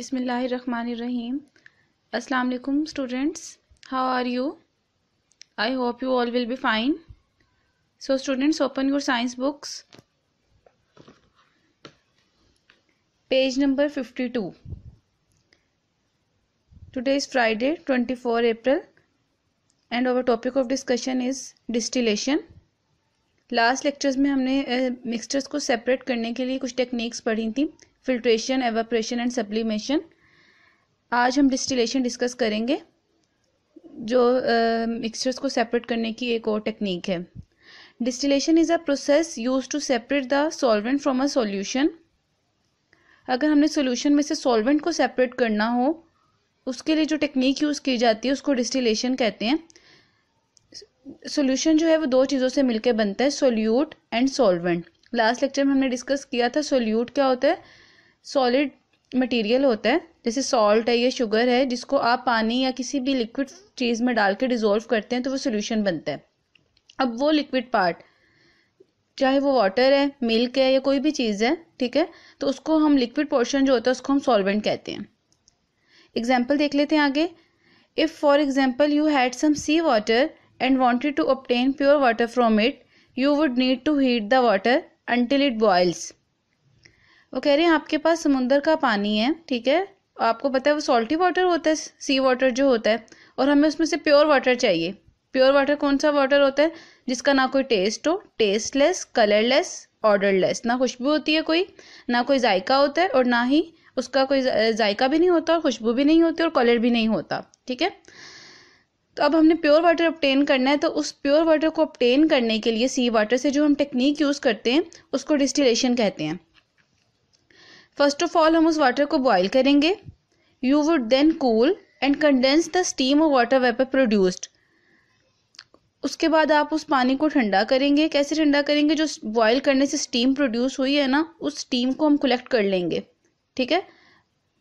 Bismillahirrahmanirrahim. Assalamu alaikum students. How are you? I hope you all will be fine. So students open your science books. Page number 52. Today is Friday 24 April and our topic of discussion is distillation. Last lectures में हमने mixtures को separate करने के लिए कुछ techniques पढ़ी थी filtration एवाप्रेशन and sublimation आज हम डिस्टिलेशन डिस्कस करेंगे जो मिक्सचर्स uh, को सेपरेट करने की एक और टेक्निक है distillation is a process use to separate the solvent from a solution अगर हमने सॉल्यूशन में से सॉल्वेंट को सेपरेट करना हो उसके लिए जो टेक्निक यूज़ की जाती है उसको डिस्टिलेशन कहते हैं सोल्यूशन जो है वो दो चीज़ों से मिलकर बनता है solute and solvent last lecture में हमने डिस्कस किया था सोल्यूट क्या होता है सॉलिड मटेरियल होता है जैसे सॉल्ट है या शुगर है जिसको आप पानी या किसी भी लिक्विड चीज़ में डाल के डिज़ोल्व करते हैं तो वो सोल्यूशन बनता है अब वो लिक्विड पार्ट चाहे वो वाटर है मिल्क है या कोई भी चीज़ है ठीक है तो उसको हम लिक्विड पोर्शन जो होता है उसको हम सॉल्वेंट कहते हैं एग्जाम्पल देख लेते हैं आगे if for example you had some sea water and wanted to obtain pure water from it, you would need to heat the water until it boils. वो कह रहे हैं आपके पास समुंदर का पानी है ठीक है आपको पता है वो सॉल्टी वाटर होता है सी वाटर जो होता है और हमें उसमें से प्योर वाटर चाहिए प्योर वाटर कौन सा वाटर होता है जिसका ना कोई टेस्ट हो टेस्टलेस कलरलेस ऑर्डरलेस ना खुशबू होती है कोई ना कोई जायका होता है और ना ही उसका कोई जायका भी नहीं होता और खुशबू भी नहीं होती और कलर भी नहीं होता ठीक है तो अब हमने प्योर वाटर ऑप्टेन करना है तो उस प्योर वाटर को ऑप्टेन करने के लिए सी वाटर से जो हम टेक्निक यूज़ करते हैं उसको डिस्टिलेशन कहते हैं फर्स्ट ऑफ ऑल हम उस वाटर को बॉयल करेंगे you would then cool and condense the steam और वाटर वेपर प्रोड्यूस्ड उसके बाद आप उस पानी को ठंडा करेंगे कैसे ठंडा करेंगे जो बॉयल करने से स्टीम प्रोड्यूस हुई है ना उस स्टीम को हम कलेक्ट कर लेंगे ठीक है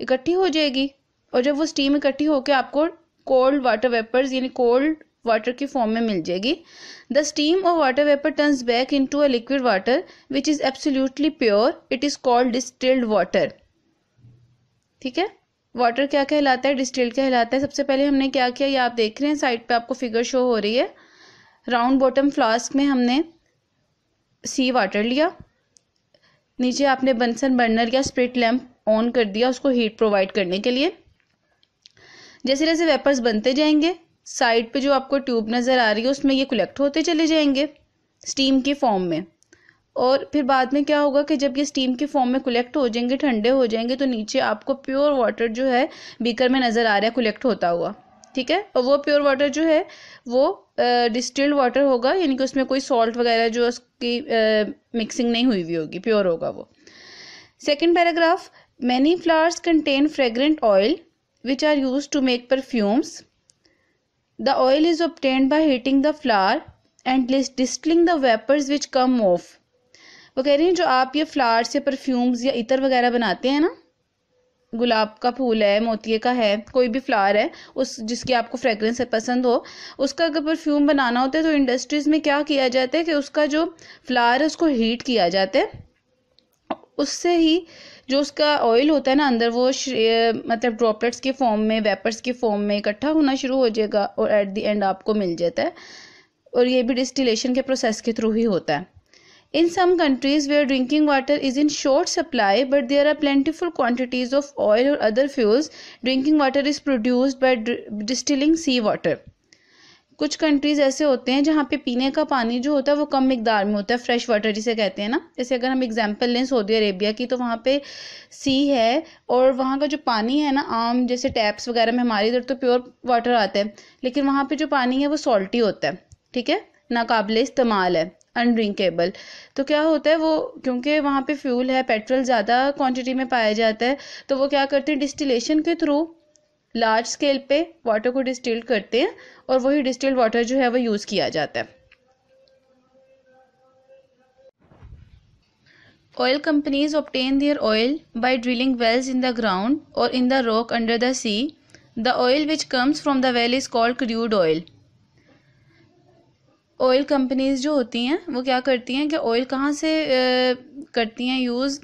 इकट्ठी हो जाएगी और जब वो स्टीम इकट्ठी होकर आपको कोल्ड वाटर वेपर्स यानी कोल्ड वाटर की फॉर्म में मिल जाएगी द स्टीम और water vapour turns back into a liquid water which is absolutely pure it is called distilled water ठीक है वाटर क्या कहलाता है डिस्टिल्ड कहलाता है सबसे पहले हमने क्या किया ये आप देख रहे हैं साइड पे आपको फिगर शो हो रही है राउंड बॉटम फ्लास्क में हमने सी वाटर लिया नीचे आपने बंसन बर्नर या स्प्रिट लैम्प ऑन कर दिया उसको हीट प्रोवाइड करने के लिए जैसे जैसे वेपर्स बनते जाएंगे साइड पे जो आपको ट्यूब नज़र आ रही है उसमें ये कलेक्ट होते चले जाएंगे स्टीम के फॉर्म में और फिर बाद में क्या होगा कि जब ये स्टीम के फॉर्म में कलेक्ट हो जाएंगे ठंडे हो जाएंगे तो नीचे आपको प्योर वाटर जो है बीकर में नज़र आ रहा है कलेक्ट होता हुआ ठीक है और वो प्योर वाटर जो है वो डिस्टिल्ड वाटर होगा यानी कि उसमें कोई सॉल्ट वगैरह जो उसकी मिक्सिंग नहीं हुई हुई होगी प्योर होगा वो second paragraph many flowers contain fragrant oil which are used to make perfumes. The oil is obtained by heating the flower and distilling the vapors which come off. वो कह रही हैं जो आप ये फ्लावर्स से परफ्यूम्स या इतर वगैरह बनाते हैं ना गुलाब का फूल है मोतिये का है कोई भी फ्लावर है उस जिसकी आपको फ्रेगरेंस है पसंद हो उसका अगर परफ्यूम बनाना होता है तो इंडस्ट्रीज़ में क्या किया जाता है कि उसका जो फ्लावर है उसको हीट किया जाता है उससे ही जो उसका ऑयल होता है ना अंदर वो मतलब ड्रॉपलेट्स के फॉर्म में वेपर्स के फॉर्म में इकट्ठा होना शुरू हो जाएगा और एट द एंड आपको मिल जाता है और ये भी डिस्टिलेशन के प्रोसेस के थ्रू ही होता है in some countries where drinking water is in short supply but there are plentiful quantities of oil और other fuels drinking water is produced by distilling sea water कुछ कंट्रीज़ ऐसे होते हैं जहाँ पे पीने का पानी जो होता है वो कम मकदार में होता है फ्रेश वाटर जिसे कहते हैं ना जैसे अगर हम एग्जांपल लें सऊदी अरेबिया की तो वहाँ पे सी है और वहाँ का जो पानी है ना आम जैसे टैप्स वगैरह में हमारे इधर तो प्योर वाटर आता है लेकिन वहाँ पर जो पानी है वो सॉल्टी होता है ठीक है नाकबले इस्तेमाल है अनड्रिंकेबल तो क्या होता है वो क्योंकि वहाँ पे फ्यूल है पेट्रोल ज़्यादा क्वांटिटी में पाया जाता है तो वो क्या करते हैं डिस्टिलेशन के थ्रू लार्ज स्केल पे वाटर को डिस्टिल करते हैं और वही डिस्टिल वाटर जो है वो यूज़ किया जाता है oil companies obtain their oil by drilling wells in the ground और in the rock under the sea the oil which comes from the well is called crude oil oil companies जो होती हैं वो क्या करती हैं कि ऑयल कहाँ से करती हैं यूज़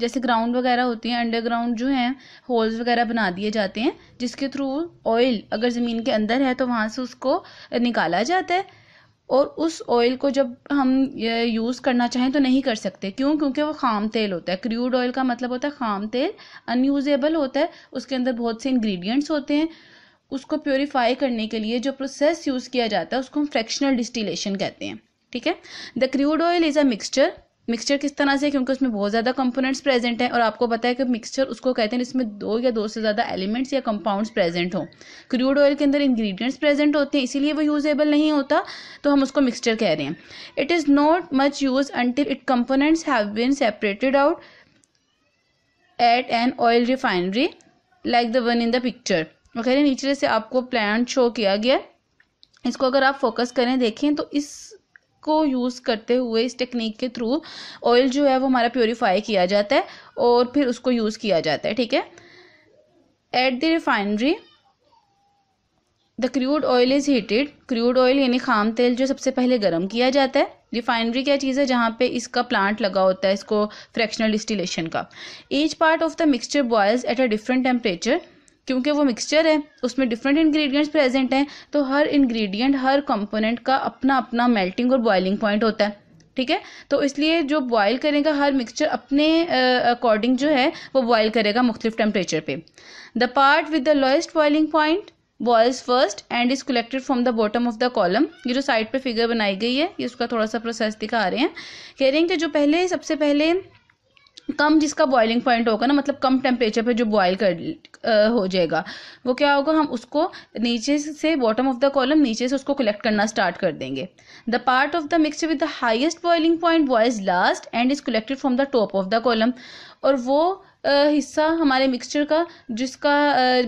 जैसे ग्राउंड वगैरह होती हैं अंडरग्राउंड जो हैं होल्स वगैरह बना दिए जाते हैं जिसके थ्रू ऑयल अगर ज़मीन के अंदर है तो वहाँ से उसको निकाला जाता है और उस ऑयल को जब हम यूज़ करना चाहें तो नहीं कर सकते क्यों क्योंकि वो खाम तेल होता है क्रूड ऑयल का मतलब होता है खाम तेल अनयूजेबल होता है उसके अंदर बहुत से इंग्रेडिएंट्स होते हैं उसको प्योरीफाई करने के लिए जो प्रोसेस यूज़ किया जाता है उसको हम फ्रैक्शनल डिस्टिलेशन कहते हैं ठीक है the crude oil is a mixture mixture किस तरह से क्योंकि उसमें बहुत ज़्यादा कंपोनेंट्स प्रेजेंट हैं और आपको पता है कि मिक्सचर उसको कहते हैं इसमें दो या दो से ज़्यादा एलिमेंट्स या कंपाउंड्स प्रेजेंट हों क्रूड ऑयल के अंदर इंग्रेडिएंट्स प्रेजेंट होते हैं इसीलिए वो यूजेबल नहीं होता तो हम उसको मिक्सचर कह रहे हैं it is not much use until it components have been separated out at an oil refinery like the one in the picture वो कह रहे हैं नीचे से आपको प्लान शो किया गया इसको अगर आप फोकस करें देखें तो इस इसको यूज़ करते हुए इस टेक्निक के थ्रू ऑयल जो है वो हमारा प्योरीफाई किया जाता है और फिर उसको यूज़ किया जाता है ठीक है at the refinery the crude oil is heated crude oil यानी खाम तेल जो सबसे पहले गर्म किया जाता है रिफाइनरी क्या चीज़ है जहाँ पे इसका प्लांट लगा होता है इसको फ्रैक्शनल डिस्टिलेशन का each part of the mixture boils at a different temperature क्योंकि वो मिक्सचर है उसमें डिफरेंट इंग्रेडिएंट्स प्रेजेंट हैं तो हर इंग्रेडिएंट हर कंपोनेंट का अपना अपना मेल्टिंग और बॉइलिंग पॉइंट होता है ठीक है तो इसलिए जो बॉयल करेगा हर मिक्सचर अपने अकॉर्डिंग जो है वो बॉयल करेगा मुख्तलिफ टेम्परेचर पे the part with the lowest boiling point boils first and is collected from the bottom of the column ये जो साइड पे फिगर बनाई गई है ये उसका थोड़ा सा प्रोसेस दिखा रहे हैं कह रहे हैं कि जो पहले सबसे पहले कम जिसका बॉइलिंग पॉइंट होगा ना मतलब कम टेम्परेचर पे जो बॉयल कर आ, हो जाएगा वो क्या होगा हम उसको नीचे से बॉटम ऑफ द कॉलम नीचे से उसको कलेक्ट करना स्टार्ट कर देंगे the part of the mixture with the highest boiling point boils last and is collected from the top of the column और वो हिस्सा हमारे मिक्सचर का जिसका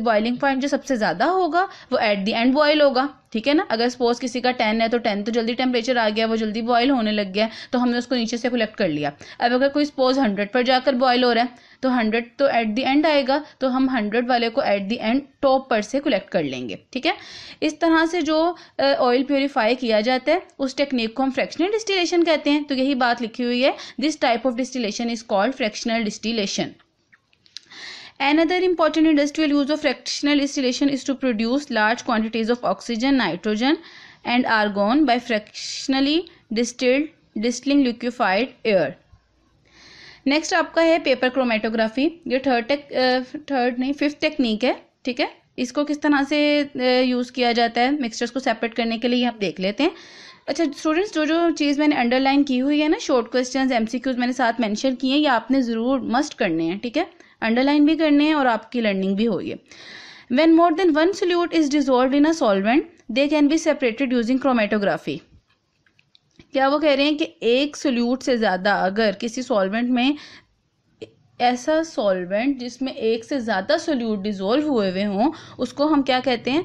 बॉइलिंग पॉइंट जो सबसे ज़्यादा होगा वो एट दी एंड बॉयल होगा ठीक है ना अगर सपोज किसी का टेन है तो टेन तो जल्दी टेम्परेचर आ गया वो जल्दी बॉयल होने लग गया तो हमने उसको नीचे से कलेक्ट कर लिया अब अगर कोई सपोज हंड्रेड पर जाकर बॉयल हो रहा है तो हंड्रेड तो एट दी एंड आएगा तो हम हंड्रेड वाले को एट दी एंड टॉप पर से कलेक्ट कर लेंगे ठीक है इस तरह से जो ऑयल प्योरीफाई किया जाता है उस टेक्निक को हम फ्रैक्शनल डिस्टिलेशन कहते हैं तो यही बात लिखी हुई है this type of distillation is called fractional distillation Another important industrial use of fractional distillation is to produce large quantities of oxygen, nitrogen and argon by fractionally distilled distilling liquefied air. Next आपका है paper chromatography ये third tech third नहीं fifth technique है ठीक है इसको किस तरह से यूज़ किया जाता है मिक्सचर्स को सेपरेट करने के लिए आप देख लेते हैं अच्छा स्टूडेंट्स जो जो चीज़ मैंने अंडरलाइन की हुई है ना शॉर्ट क्वेश्चंस एमसीक्यूज मैंने साथ मेंशन किए हैं ये आपने ज़रूर मस्ट करने हैं ठीक है थीके? अंडरलाइन भी करने हैं और आपकी लर्निंग भी होगी when more than one solute is dissolve in a solvent they can be separated using chromatography क्या वो कह रहे हैं कि एक सोल्यूट से ज़्यादा अगर किसी सॉल्वेंट में ऐसा सॉल्वेंट जिसमें एक से ज़्यादा सोल्यूट डिज़ोल्व हुए हुए हों उसको हम क्या कहते हैं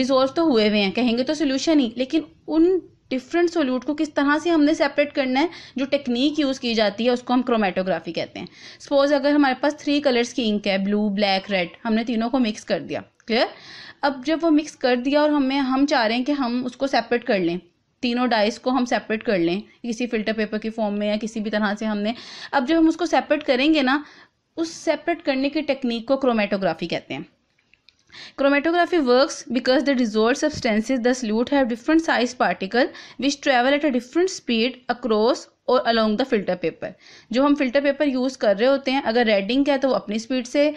डिज़ोल्व तो हुए हुए हैं कहेंगे तो सोल्यूशन ही लेकिन उन डिफरेंट सोल्यूट को किस तरह से हमने सेपरेट करना है जो टेक्निक यूज़ की जाती है उसको हम क्रोमेटोग्राफी कहते हैं सपोज अगर हमारे पास थ्री कलर्स की इंक है ब्लू ब्लैक रेड हमने तीनों को मिक्स कर दिया क्लियर अब जब वो मिक्स कर दिया और हमें हम चाह रहे हैं कि हम उसको सेपरेट कर लें तीनों डाइस को हम सेपरेट कर लें किसी फिल्टर पेपर की फॉर्म में या किसी भी तरह से हमने अब जब हम उसको सेपरेट करेंगे ना उस सेपरेट करने की टेक्निक को क्रोमेटोग्राफी कहते हैं Chromatography works because the dissolved substances the solute have different size particle which travel at a different speed across और अलोंग द फिल्टर पेपर जो हम फिल्टर पेपर यूज़ कर रहे होते हैं अगर रेड का है तो वो अपनी स्पीड से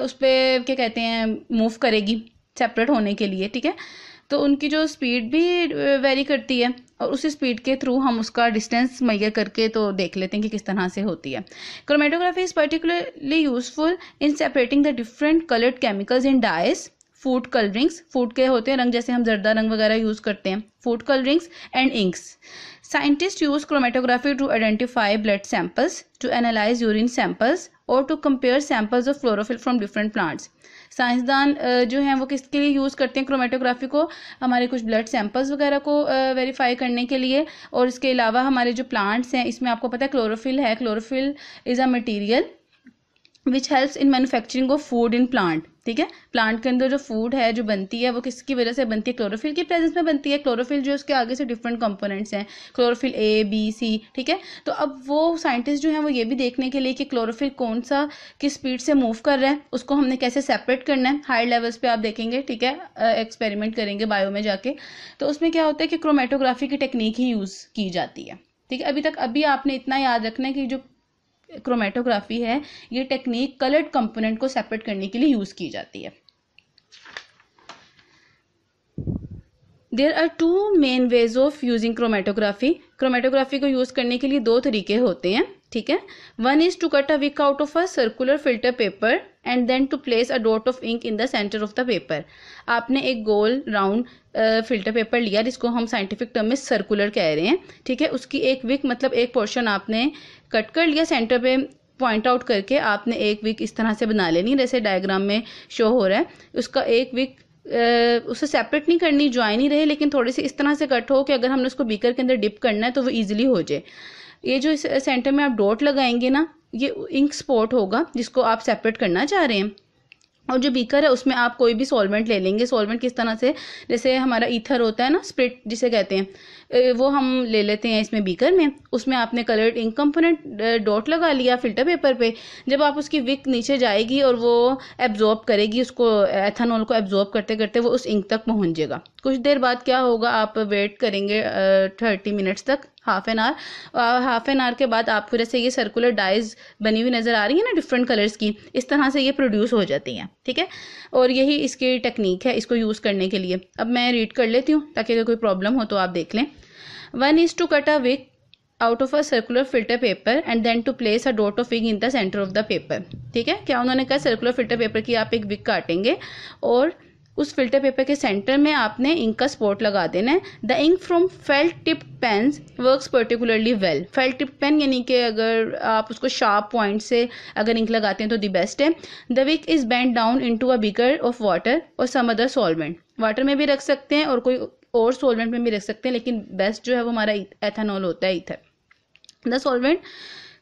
उस पर क्या कहते हैं मूव करेगी सेपरेट होने के लिए ठीक है तो उनकी जो स्पीड भी वेरी करती है और उसी स्पीड के थ्रू हम उसका डिस्टेंस मैयर करके तो देख लेते हैं कि किस तरह से होती है chromatography is particularly useful in separating the different coloured chemicals in dyes food colourings food के होते हैं रंग जैसे हम जर्दा रंग वगैरह यूज़ करते हैं food colourings and inks scientist use chromatography to identify blood samples to analyse urine samples और to compare samples of chlorophyll from different plants साइंसदान जो हैं वो किसके लिए यूज़ करते हैं क्रोमेटोग्राफी को हमारे कुछ ब्लड सैम्पल्स वगैरह को वेरीफाई uh, करने के लिए और इसके अलावा हमारे जो प्लांट्स हैं इसमें आपको पता है क्लोरोफिल है chlorophyll is a material which helps in manufacturing of food in plant ठीक है प्लांट के अंदर जो फूड है जो बनती है वो किसकी वजह से बनती है क्लोरोफिल की प्रेजेंस में बनती है क्लोरोफिल जो उसके आगे से डिफरेंट कंपोनेंट्स हैं क्लोरोफिल ए बी सी ठीक है तो अब वो साइंटिस्ट जो है वो ये भी देखने के लिए कि क्लोरोफिल कौन सा किस स्पीड से मूव कर रहा है उसको हमने कैसे सेपरेट करना है हायर लेवल्स पर आप देखेंगे ठीक है एक्सपेरिमेंट करेंगे बायो में जाके तो उसमें क्या होता है कि क्रोमेटोग्राफी की टेक्निक ही यूज़ की जाती है ठीक है अभी तक अभी आपने इतना याद रखना है कि जो क्रोमेटोग्राफी है ये टेक्निक कलर्ड कंपोनेंट को सेपरेट करने के लिए यूज़ की जाती है there are two main ways of using chromatography chromatography को यूज करने के लिए दो तरीके होते हैं ठीक है one is to cut a wick out of a circular filter paper and then to place a dot of ink in the centre of the paper आपने एक गोल राउंड फिल्टर पेपर लिया जिसको हम साइंटिफिक टर्म में circular कह रहे हैं ठीक है उसकी एक विक मतलब एक पोर्शन आपने कट कर लिया सेंटर पे पॉइंट आउट करके आपने एक विक इस तरह से बना लेनी जैसे डायग्राम में शो हो रहा है उसका एक विक उसे सेपरेट नहीं करनी ज्वाइन ही रहे लेकिन थोड़ी सी इस तरह से कट हो कि अगर हमने उसको बीकर के अंदर डिप करना है तो वो ईजिली हो जाए ये जो इस सेंटर में आप डॉट लगाएंगे ना ये इंक स्पॉट होगा जिसको आप सेपरेट करना चाह रहे हैं और जो बीकर है उसमें आप कोई भी सॉल्वेंट ले लेंगे सॉल्वेंट किस तरह से जैसे हमारा ईथर होता है ना स्प्रिट जिसे कहते हैं वो हम ले लेते हैं इसमें बीकर में उसमें आपने कलर्ड इंक कंपोनेंट डॉट लगा लिया फिल्टर पेपर पे जब आप उसकी विक नीचे जाएगी और वो एब्जॉर्ब करेगी उसको एथानॉल को एब्जॉर्ब करते करते वो उस इंक तक पहुँचेगा कुछ देर बाद क्या होगा आप वेट करेंगे थर्टी मिनट्स तक half an hour half an hour के बाद आपको जैसे ये सर्कुलर डाइज बनी हुई नज़र आ रही है ना डिफरेंट कलर्स की इस तरह से ये प्रोड्यूस हो जाती हैं ठीक है और यही इसकी टेक्निक है इसको यूज़ करने के लिए अब मैं रीड कर लेती हूँ ताकि अगर कोई प्रॉब्लम हो तो आप देख लें one is to cut a wick out of a circular filter paper and then to place a dot of wick in the centre of the paper ठीक है क्या उन्होंने कहा सर्कुलर फिल्टर पेपर की आप एक विक काटेंगे और उस फिल्टर पेपर के सेंटर में आपने इंक का स्पॉट लगा देना है the ink from felt tip pen work particularly well felt tip pen यानी कि अगर आप उसको शार्प पॉइंट से अगर इंक लगाते हैं तो दी बेस्ट है the wick is bent down into a beaker of water और सम अदर सॉल्वेंट वाटर में भी रख सकते हैं और कोई और सॉल्वेंट में भी रख सकते हैं लेकिन बेस्ट जो है वो हमारा एथानॉल होता है ether the solvent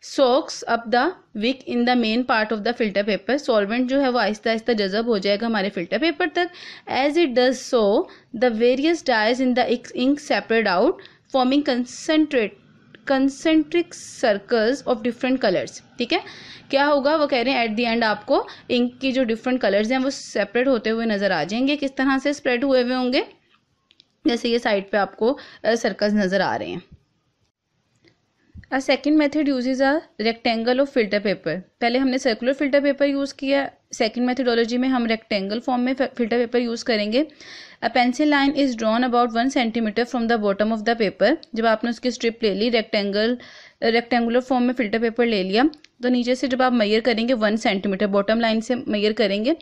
soaks up the wick in the main part of the filter paper solvent जो है वो आहिस्ता आहिस्ता जजब हो जाएगा हमारे फिल्टर पेपर तक as it does so the various dyes in the ink separate out forming concentrate concentric circles of different colours ठीक है क्या होगा वो कह रहे हैं एट द एंड आपको इंक की जो डिफरेंट कलर्स हैं वो सेपरेट होते हुए नज़र आ जाएंगे किस तरह से स्प्रेड हुए हुए होंगे जैसे ये साइड पे आपको सर्कल्स uh, नज़र आ रहे हैं a second method use is a rectangle of filter paper पहले हमने सर्कुलर फिल्टर पेपर यूज़ किया सेकेंड मेथडोलॉजी में हम रेक्टेंगल फॉर्म में फिल्टर पेपर यूज़ करेंगे a pencil line is drawn about one centimetre from the bottom of the paper जब आपने उसकी स्ट्रिप ले ली रेक्टेंगल रेक्टेंगुलर फॉर्म में फिल्टर पेपर ले लिया तो नीचे से जब आप मैयर करेंगे वन सेंटीमीटर बॉटम लाइन से मैयर करेंगे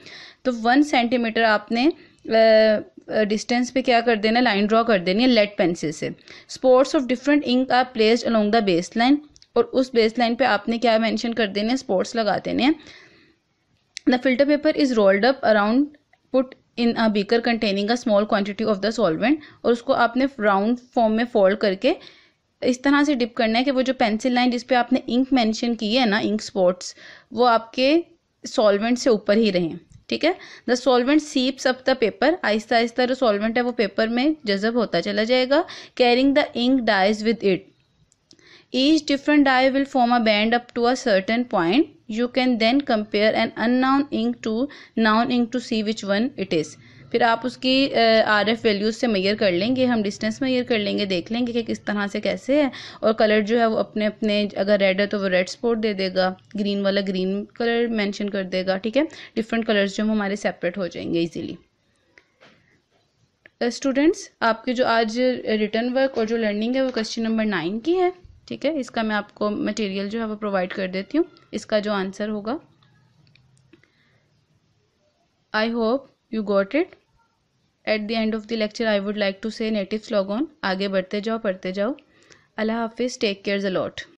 तो वन सेंटीमीटर आपने डिस्टेंस पे क्या कर देना लाइन ड्रॉ कर देनी है लेड पेंसिल से spots of different ink are placed along the base line और उस बेस लाइन पर आपने क्या मैंशन कर देने हैं स्पॉट्स लगा देने हैं the filter paper is rolled up around put in a beaker containing a small quantity of the solvent और उसको आपने राउंड फॉर्म में फोल्ड करके इस तरह से डिप करना है कि वो जो पेंसिल लाइन जिसपे आपने इंक मेंशन की है ना इंक स्पॉट्स वो आपके सॉल्वेंट से ऊपर ही रहें ठीक है the solvent seeps up the paper आहिस्ता आहिस्ता जो सॉल्वेंट है वो पेपर में जजब होता चला जाएगा carrying the ink dyes with it each different dye will form a band up to a certain point you can then compare an known ink to known ink to see which one it is फिर आप उसकी R F values से मैयर कर लेंगे हम distance मैयर कर लेंगे देख लेंगे कि किस तरह से कैसे है और कलर जो है वो अपने अपने अगर रेड है तो वो रेड स्पॉट दे देगा ग्रीन वाला ग्रीन कलर मेंशन कर देगा ठीक है डिफरेंट कलर्स जो हमारे सेपरेट हो जाएंगे इजीली स्टूडेंट्स uh, आपके जो आज रिटर्न वर्क और जो लर्निंग है वो क्वेश्चन नंबर नाइन की है ठीक है इसका मैं आपको मटेरियल जो है वो प्रोवाइड कर देती हूँ इसका जो आंसर होगा I hope you got it at the end of the lecture I would like to say natives log on आगे बढ़ते जाओ पढ़ते जाओ अल्लाह हाफिज़ टेक केयर्स अलॉट